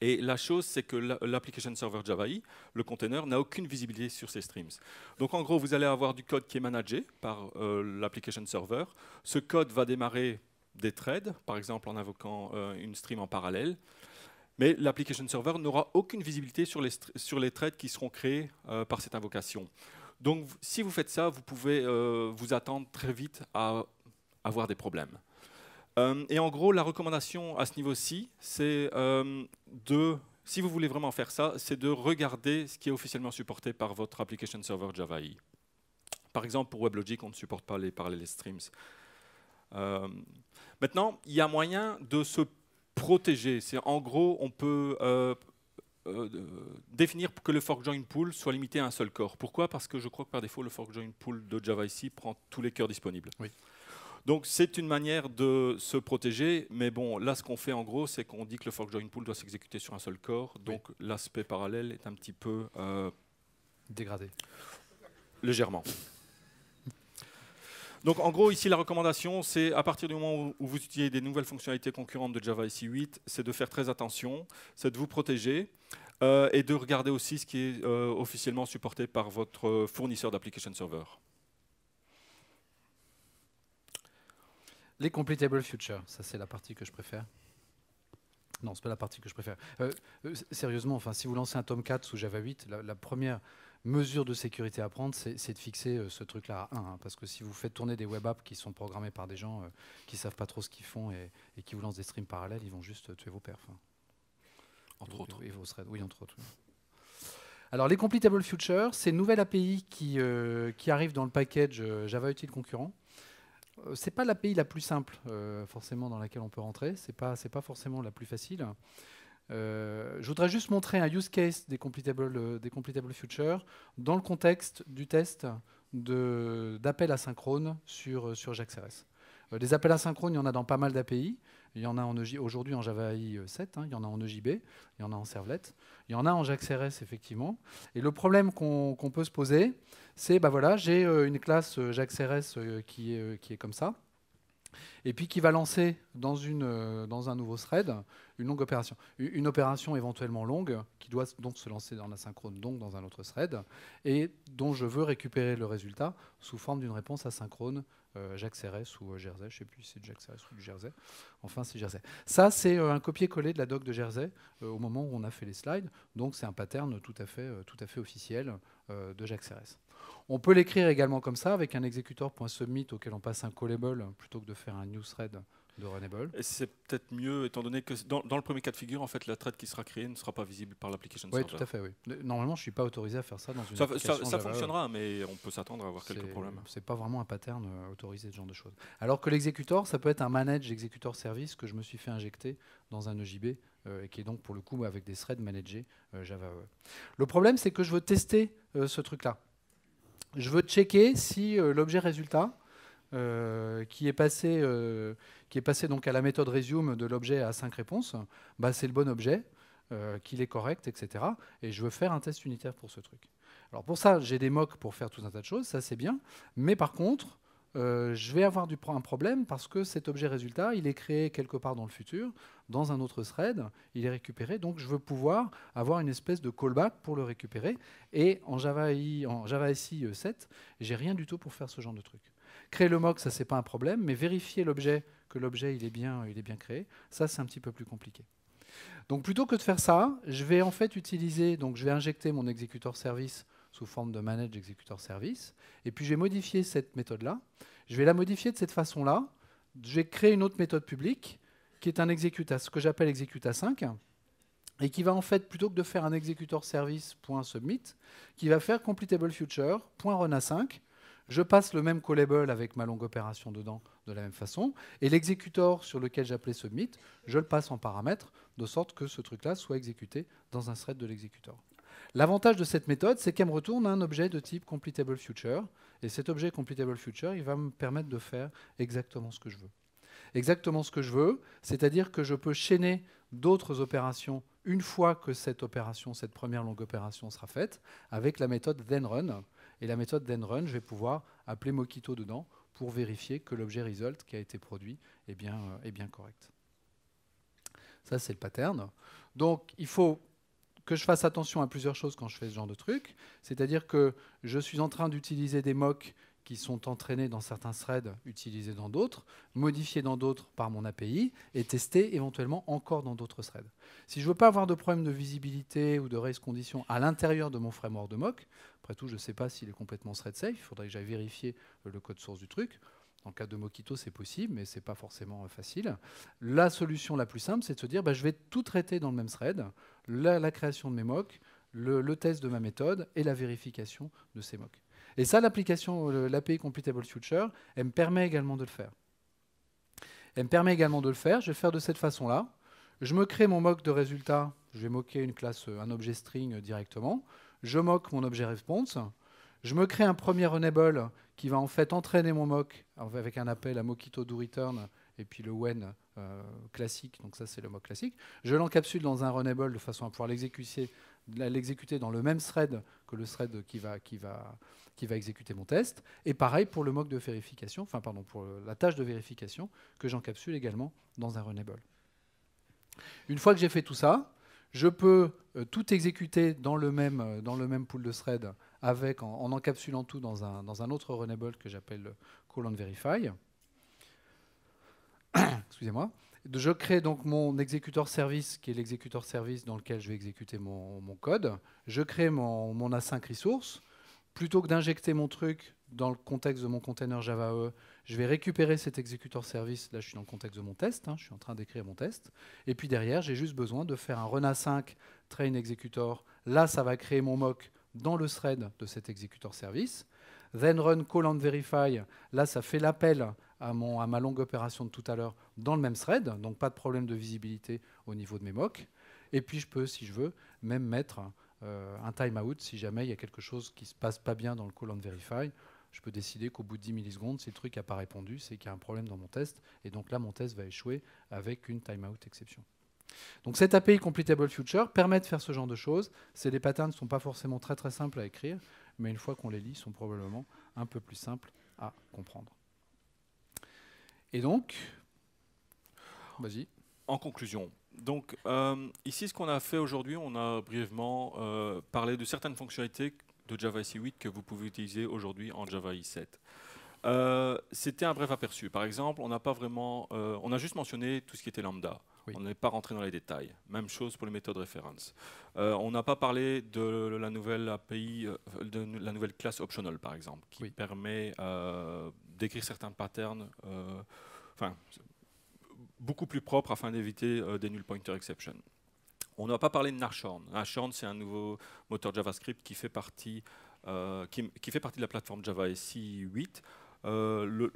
Et la chose, c'est que l'application server Java I, le container, n'a aucune visibilité sur ces streams. Donc en gros, vous allez avoir du code qui est managé par euh, l'application server. Ce code va démarrer des threads, par exemple en invoquant une stream en parallèle mais l'application server n'aura aucune visibilité sur les, sur les trades qui seront créés euh, par cette invocation. Donc si vous faites ça, vous pouvez euh, vous attendre très vite à avoir des problèmes. Euh, et en gros, la recommandation à ce niveau-ci, c'est de, si vous voulez vraiment faire ça, c'est de regarder ce qui est officiellement supporté par votre application server Java Par exemple, pour WebLogic, on ne supporte pas les les streams. maintenant, il y a moyen de se protéger. C'est en gros, on peut euh, euh, définir que le fork join pool soit limité à un seul corps. Pourquoi Parce que je crois que par défaut, le fork join pool de Java ici prend tous les cœurs disponibles. Donc c'est une manière de se protéger, mais bon, là ce qu'on fait en gros, c'est qu'on dit que le fork join pool doit s'exécuter sur un seul corps, donc l'aspect parallèle est un petit peu... Euh, Dégradé. Légèrement. Donc en gros, ici, la recommandation, c'est à partir du moment où vous utilisez des nouvelles fonctionnalités concurrentes de Java SI 8, c'est de faire très attention, c'est de vous protéger. Euh, et de regarder aussi ce qui est euh, officiellement supporté par votre fournisseur d'application server. Les completable future, ça c'est la partie que je préfère. Non, ce n'est pas la partie que je préfère. Euh, sérieusement, enfin, si vous lancez un Tomcat sous Java 8, la première mesure de sécurité à prendre, c'est de fixer euh, ce truc-là à 1. Hein, parce que si vous faites tourner des web apps qui sont programmés par des gens euh, qui ne savent pas trop ce qu'ils font et, qui vous lancent des streams parallèles, ils vont juste euh, tuer vos perfs. Hein. Entre autres. Et vos threads. Oui, entre autres. Alors, les Completable Future, c'est une nouvelle API qui, qui arrive dans le package Java Util concurrent. C'est pas l'API la plus simple, forcément, dans laquelle on peut rentrer. C'est pas, pas forcément la plus facile. Euh, je voudrais juste montrer un use case des completable, Futures dans le contexte du test d'appels asynchrone sur, euh, sur Des euh, appels asynchrones, il y en a dans pas mal d'API. Il y en a e aujourd'hui en Java I 7, hein. il y en a en EJB, il y en a en Servlet, il y en a en JAXRS effectivement. Et le problème qu'on peut se poser, c'est bah voilà, j'ai une classe JAXRS qui est, comme ça, et puis qui va lancer dans un nouveau thread une longue opération, une opération éventuellement longue qui doit donc se lancer dans l'asynchrone, donc dans un autre thread, et dont je veux récupérer le résultat sous forme d'une réponse asynchrone euh, Jacques ou euh, Jersey, je ne sais plus si c'est Jacques ou Jersey, enfin c'est Jersey. Ça c'est euh, un copier-coller de la doc de Jersey au moment où on a fait les slides, donc c'est un pattern tout à fait, tout à fait officiel de Jacques On peut l'écrire également comme ça avec un exécuteur.submit auquel on passe un callable plutôt que de faire un new thread de et C'est peut-être mieux, étant donné que dans, le premier cas de figure, en fait, la thread qui sera créée ne sera pas visible par l'application Oui, tout à fait. Oui. Normalement, je ne suis pas autorisé à faire ça dans une ça, application. Ça, ça fonctionnera, mais on peut s'attendre à avoir quelques problèmes. C'est pas vraiment un pattern euh, autorisé ce genre de choses. Alors que l'exécuteur, ça peut être un manage exécuteur service que je me suis fait injecter dans un EJB euh, et qui est donc pour le coup avec des threads managés euh, Java. Le problème, c'est que je veux tester ce truc-là. Je veux checker si l'objet résultat euh, qui est passé, euh, qui est passé donc à la méthode resume de l'objet à 5 réponses, bah c'est le bon objet, euh, qu'il est correct, etc. Et je veux faire un test unitaire pour ce truc. Alors pour ça, j'ai des mocks pour faire tout un tas de choses, ça c'est bien. Mais par contre, je vais avoir du, un problème parce que cet objet résultat, il est créé quelque part dans le futur, dans un autre thread, il est récupéré, donc je veux pouvoir avoir une espèce de callback pour le récupérer. Et en Java, en Java SI 7, e j'ai rien du tout pour faire ce genre de truc. Créer le mock, ça c'est pas un problème, mais vérifier l'objet, que l'objet il est bien, il est bien créé, ça c'est un petit peu plus compliqué. Donc plutôt que de faire ça, je vais en fait utiliser, donc je vais injecter mon exécuteur service sous forme de manage executor service, et puis je vais modifier cette méthode-là. Je vais la modifier de cette façon-là. Je vais créer une autre méthode publique qui est un exécuta, ce que j'appelle exécuta 5 et qui va en fait, plutôt que de faire un executor service.submit, qui va faire completable future.run 5 je passe le même callable avec ma longue opération dedans de la même façon, et l'exécuteur sur lequel j'appelais submit, je le passe en paramètre, de sorte que ce truc-là soit exécuté dans un thread de l'exécuteur. L'avantage de cette méthode, c'est qu'elle me retourne un objet de type completable et cet objet completable il va me permettre de faire exactement ce que je veux. Exactement ce que je veux, c'est-à-dire que je peux chaîner d'autres opérations une fois que cette opération, cette première longue opération sera faite, avec la méthode thenRun. Et la méthode d'Enrun, je vais pouvoir appeler Mockito dedans pour vérifier que l'objet result qui a été produit est bien, euh, est bien correct. Ça, c'est le pattern. Donc, il faut que je fasse attention à plusieurs choses quand je fais ce genre de truc. C'est-à-dire que je suis en train d'utiliser des mocks qui sont entraînés dans certains threads, utilisés dans d'autres, modifiés dans d'autres par mon API et testés éventuellement encore dans d'autres threads. Si je ne veux pas avoir de problème de visibilité ou de race condition à l'intérieur de mon framework de mock, après tout, je ne sais pas s'il est complètement thread safe, il faudrait que j'aille vérifier le code source du truc. Dans le cas de Mockito, c'est possible, mais ce n'est pas forcément euh, facile. La solution la plus simple, c'est de se dire, bah, je vais tout traiter dans le même thread, la, création de mes mocks, le, le test de ma méthode et la vérification de ces mocks. Et ça, l'application, l'API Computable Future, elle me permet également de le faire. Elle me permet également de le faire. Je vais le faire de cette façon-là. Je me crée mon mock de résultat. Je vais moquer une classe, euh, un objet string directement. Je moque mon objet response. Je me crée un premier Runnable qui va en fait entraîner mon mock avec un appel à mockito do return et puis le when euh, classique. Donc ça, c'est le mock classique. Je l'encapsule dans un runnable de façon à pouvoir l'exécuter l'exécuter dans le même thread que le thread qui va, qui va, qui va exécuter mon test. Et pareil pour le mock de vérification, enfin pardon, pour la tâche de vérification que j'encapsule également dans un runnable. Une fois que j'ai fait tout ça, je peux euh, tout exécuter dans le, même, euh, dans le même pool de thread avec, en, encapsulant tout dans un, dans un autre runnable que j'appelle call verify. Excusez-moi. Je crée donc mon exécuteur service, qui est l'exécuteur service dans lequel je vais exécuter mon, code. Je crée mon, mon async resource. Plutôt que d'injecter mon truc dans le contexte de mon container Java e, je vais récupérer cet exécuteur service. Là, je suis dans le contexte de mon test. Hein. je suis en train d'écrire mon test. Et puis derrière, j'ai juste besoin de faire un run async train executor. Là, ça va créer mon mock dans le thread de cet exécuteur service. Then run call and verify. Là, ça fait l'appel à, ma longue opération de tout à l'heure dans le même thread, donc pas de problème de visibilité au niveau de mes mocks. Et puis je peux, si je veux, même mettre euh, un timeout si jamais il y a quelque chose qui ne se passe pas bien dans le call on verify. Je peux décider qu'au bout de 10 millisecondes, si le truc n'a pas répondu, c'est qu'il y a un problème dans mon test. Et donc là, mon test va échouer avec une timeout exception. Donc cette API Completable Future permet de faire ce genre de choses. Les patterns ne sont pas forcément très très simples à écrire, mais une fois qu'on les lit, ils sont probablement un peu plus simples à comprendre. Et donc, vas-y. En conclusion, donc euh, ici, ce qu'on a fait aujourd'hui, on a brièvement euh, parlé de certaines fonctionnalités de Java IC 8 que vous pouvez utiliser aujourd'hui en Java i7. Euh, c'était un bref aperçu. Par exemple, on n'a pas vraiment, on a juste mentionné tout ce qui était lambda. On n'est pas rentré dans les détails. Même chose pour les méthodes référence. on n'a pas parlé de la nouvelle API, de la nouvelle classe optional, par exemple, qui permet décrire certains patterns, euh, enfin, beaucoup plus propres afin d'éviter euh, des null pointer exceptions. On n'a pas parlé de Nashorn. Nashorn, c'est un nouveau moteur JavaScript qui fait partie, euh, qui, fait partie de la plateforme Java 8. le,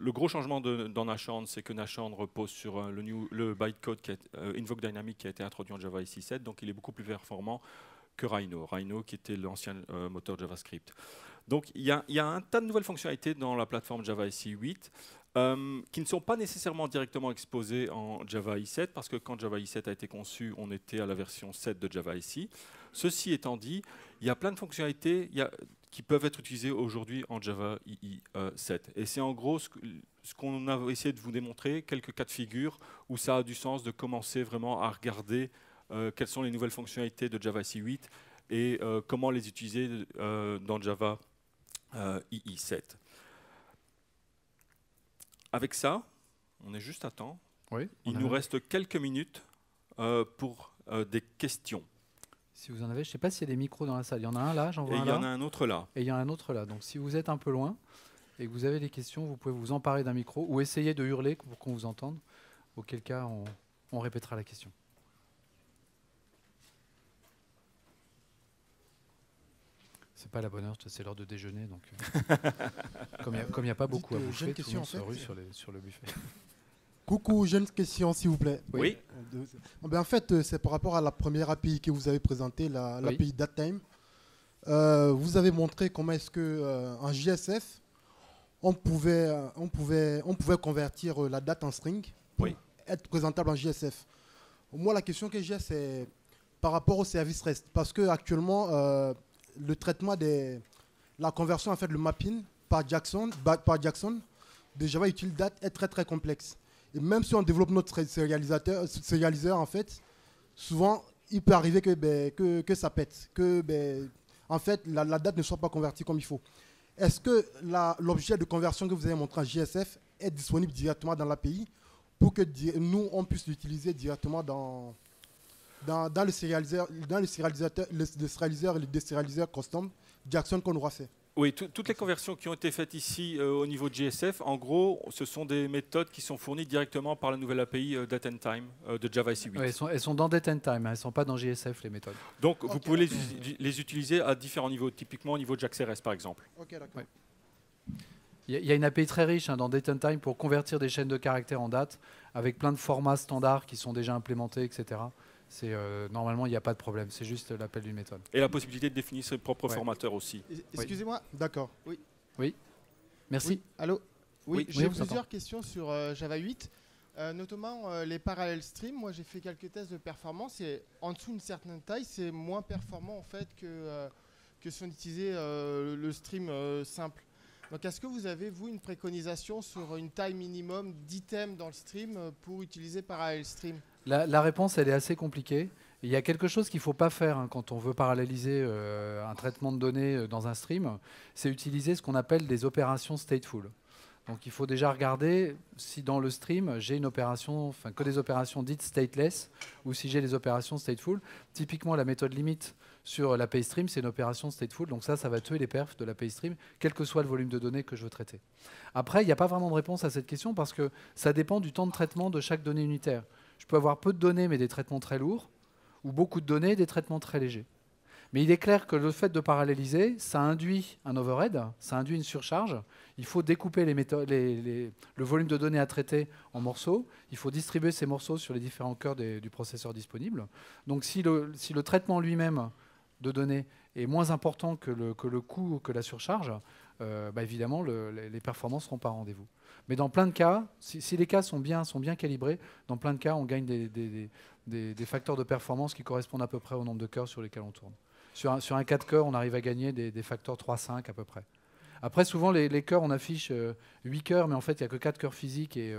gros changement dans Nashorn, c'est que Nashorn repose sur le, bytecode qui Invoke Dynamic qui a été introduit en Java 7, donc il est beaucoup plus performant que Rhino. Rhino qui était l'ancien euh, moteur JavaScript. Donc il y, a un tas de nouvelles fonctionnalités dans la plateforme Java SE euh, 8 qui ne sont pas nécessairement directement exposées en Java 7 parce que quand Java 7 a été conçu, on était à la version 7 de Java SE. Ceci étant dit, il y a plein de fonctionnalités qui peuvent être utilisées aujourd'hui en Java 7 euh, Et c'est en gros ce ce qu'on a essayé de vous démontrer, quelques cas de figure où ça a du sens de commencer vraiment à regarder euh, quelles sont les nouvelles fonctionnalités de Java SI8 et euh, comment les utiliser euh, dans Java III 7 Avec ça, on est juste à temps. Il nous reste quelques minutes pour des questions. Si vous en avez, je ne sais pas s'il y a des micros dans la salle. Il y en a un là, j'en vois et il y en a un autre là. Et il y en a un autre là. Donc si vous êtes un peu loin et que vous avez des questions, vous pouvez vous emparer d'un micro ou essayer de hurler pour qu'on vous entende, auquel cas on répétera la question. pas la bonne heure, c'est l'heure de déjeuner. Donc, euh, comme il n'y a, pas beaucoup à euh, bouffer, tout le rue sur, le buffet. Coucou, j'ai une question, s'il vous plaît. Oui. Ben, en fait, euh, c'est par rapport à la première API que vous avez présentée, l'API API DateTime. Euh, vous avez montré comment est-ce que JSF, on pouvait, on, pouvait, on pouvait convertir la date en string pour être présentable en JSF. Moi, la question que j'ai, c'est par rapport au service REST. Parce que actuellement, le traitement des. La conversion, en fait, le mapping par Jackson, par Jackson de Java Util Date est très très complexe. Et même si on développe notre sérialisateur, sérialiseur, en fait, souvent, il peut arriver que, ben, que, ça pète, que ben, en fait, la, la, date ne soit pas convertie comme il faut. Est-ce que l'objet de conversion que vous avez montré en JSF est disponible directement dans l'API pour que nous, on puisse l'utiliser directement dans, dans, les le sérialiseur, et le custom Jackson qu'on aura fait. Oui, toutes les conversions qui ont été faites ici euh, au niveau de GSF, en gros, ce sont des méthodes qui sont fournies directement par la nouvelle API euh, Date and Time euh, de Java IC8. Oui, elles, sont, dans Date and Time, hein, elles ne sont pas dans GSF, les méthodes. Donc, vous pouvez les, utiliser à différents niveaux, typiquement au niveau de rs par exemple. Il y a une API très riche hein, dans Date and Time pour convertir des chaînes de caractères en date, avec plein de formats standards qui sont déjà implémentés, etc. C'est euh, normalement, il n'y a pas de problème. C'est juste l'appel d'une méthode. Et la possibilité de définir ses propres formateurs aussi. Excusez-moi, d'accord. Oui. Oui. Merci. Allô. Oui, j'ai plusieurs questions sur euh, Java 8, euh, notamment les parallèles stream. Moi, j'ai fait quelques tests de performance et en dessous d'une certaine taille, c'est moins performant en fait que que si on utilisait le stream simple. Donc, est-ce que vous avez, vous, une préconisation sur une taille minimum d'items dans le stream pour utiliser Parallel Stream la, réponse, elle est assez compliquée. Il y a quelque chose qu'il ne faut pas faire hein, quand on veut paralléliser euh, un traitement de données euh, dans un stream, c'est utiliser ce qu'on appelle des opérations stateful. Donc il faut déjà regarder si dans le stream j'ai une opération, enfin que des opérations dites stateless ou si j'ai des opérations stateful. Typiquement la méthode limite sur la pay stream, c'est une opération stateful. Donc ça, ça va tuer les perfs de la pay stream, quel que soit le volume de données que je veux traiter. Après, il n'y a pas vraiment de réponse à cette question parce que ça dépend du temps de traitement de chaque donnée unitaire je peux avoir peu de données mais des traitements très lourds, ou beaucoup de données des traitements très légers. Mais il est clair que le fait de paralléliser, ça induit un overhead, ça induit une surcharge. Il faut découper le volume de données à traiter en morceaux. Il faut distribuer ces morceaux sur les différents cœurs du processeur disponible. Donc si le, traitement lui-même de données est moins important que le, coût ou que la surcharge, euh, bah, évidemment, les performances ne seront pas rendez-vous. Mais dans plein de cas, si, les cas sont bien, calibrés, dans plein de cas, on gagne des, facteurs de performance qui correspondent à peu près au nombre de cœurs sur lesquels on tourne. Sur un, sur un 4 cœurs, on arrive à gagner des, facteurs 3-5 à peu près. Après, souvent, les, les cœurs, on affiche 8 euh, cœurs, mais en fait, il n'y a que 4 cœurs physiques et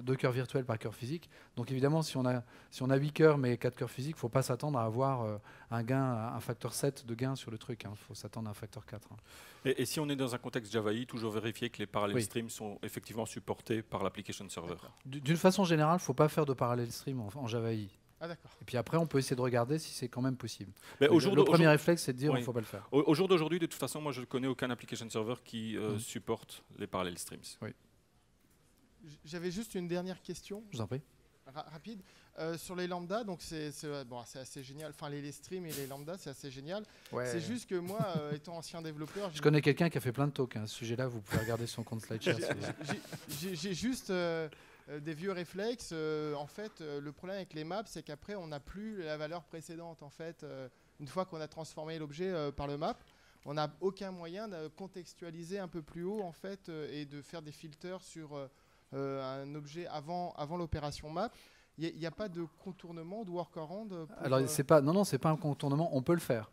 2 euh, cœurs virtuels par cœur physique. Donc, évidemment, si on a, si on a 8 cœurs, mais 4 cœurs physiques, il ne faut pas s'attendre à avoir euh, un gain, un facteur 7 de gain sur le truc. Il hein. faut s'attendre à un facteur 4. Hein. Et, si on est dans un contexte JavaI, toujours vérifier que les parallèles streams sont effectivement supportés par l'application server. D'une façon générale, il ne faut pas faire de parallel stream en, java JavaI. Ah, et puis après, on peut essayer de regarder si c'est quand même possible. le, premier réflexe, c'est de dire qu'il ne faut pas le faire. Au, jour d'aujourd'hui, de toute façon, moi, je ne connais aucun application server qui euh, mm. supporte les parallel streams. Oui. J'avais juste une dernière question. Je vous en prie. rapide. Euh, sur les lambdas, donc c'est bon, assez génial. Enfin, les, streams et les lambdas, c'est assez génial. C'est juste que moi, euh, étant ancien développeur. Je connais quelqu'un qui a fait plein de talks à hein. ce sujet-là. Vous pouvez regarder son compte SlideShare. J'ai juste euh, des vieux réflexes. Euh, en fait, euh, le problème avec les maps, c'est qu'après, on n'a plus la valeur précédente. En fait, une fois qu'on a transformé l'objet par le map, on n'a aucun moyen de contextualiser un peu plus haut en fait et de faire des filters sur un objet avant, avant l'opération map. Il n'y a, pas de contournement de workaround Alors, c'est pas, non, non, c'est pas un contournement, on peut le faire.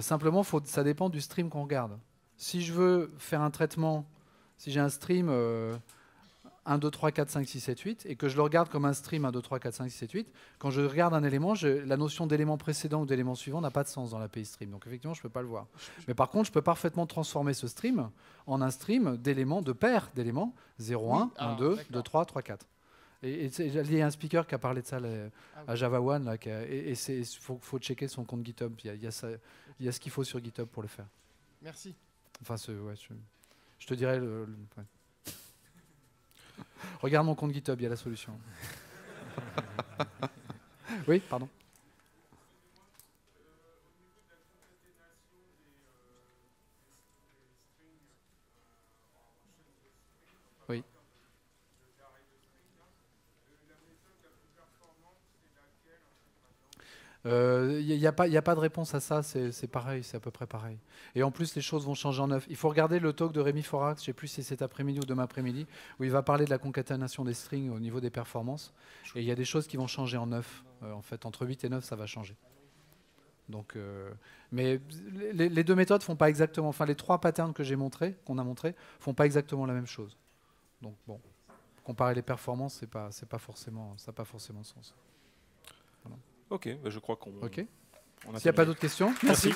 simplement, faut, ça dépend du stream qu'on regarde. Si je veux faire un traitement, si j'ai un stream 1, 2, 3, 4, 5, 6, 7, 8, et que je le regarde comme un stream 1, 2, 3, 4, 5, 6, 7, 8, quand je regarde un élément, la notion d'élément précédent ou d'élément suivant n'a pas de sens dans l'API stream. Donc effectivement, je ne peux pas le voir. Mais par contre, je peux parfaitement transformer ce stream en un stream d'éléments, de paires d'éléments, 0, 1, 1, 2, 2, 3, 3, 4. Et, il y a un speaker qui a parlé de ça ah à Java One, là, et il faut, checker son compte GitHub. Il y a, ça, il ce qu'il faut sur GitHub pour le faire. Merci. Enfin, je, te dirais... Le, Regarde mon compte GitHub, il y a la solution. oui, pardon. Il euh, n'y a, pas de réponse à ça, c'est pareil, c'est à peu près pareil. Et en plus, les choses vont changer en neuf. Il faut regarder le talk de Rémi Forax, je ne sais plus si c'est cet après-midi ou demain après-midi, où il va parler de la concaténation des strings au niveau des performances. Et il y a des choses qui vont changer en neuf. Euh, en fait, entre 8 et 9, ça va changer. Donc, euh, mais les, deux méthodes font pas exactement, enfin les trois patterns que j'ai montrés, qu'on a montrés, font pas exactement la même chose. Donc bon, comparer les performances, c'est pas, pas forcément, ça n'a pas forcément de sens. Ok, bah, je crois qu'on. Ok. S'il n'y a pas d'autres questions, merci.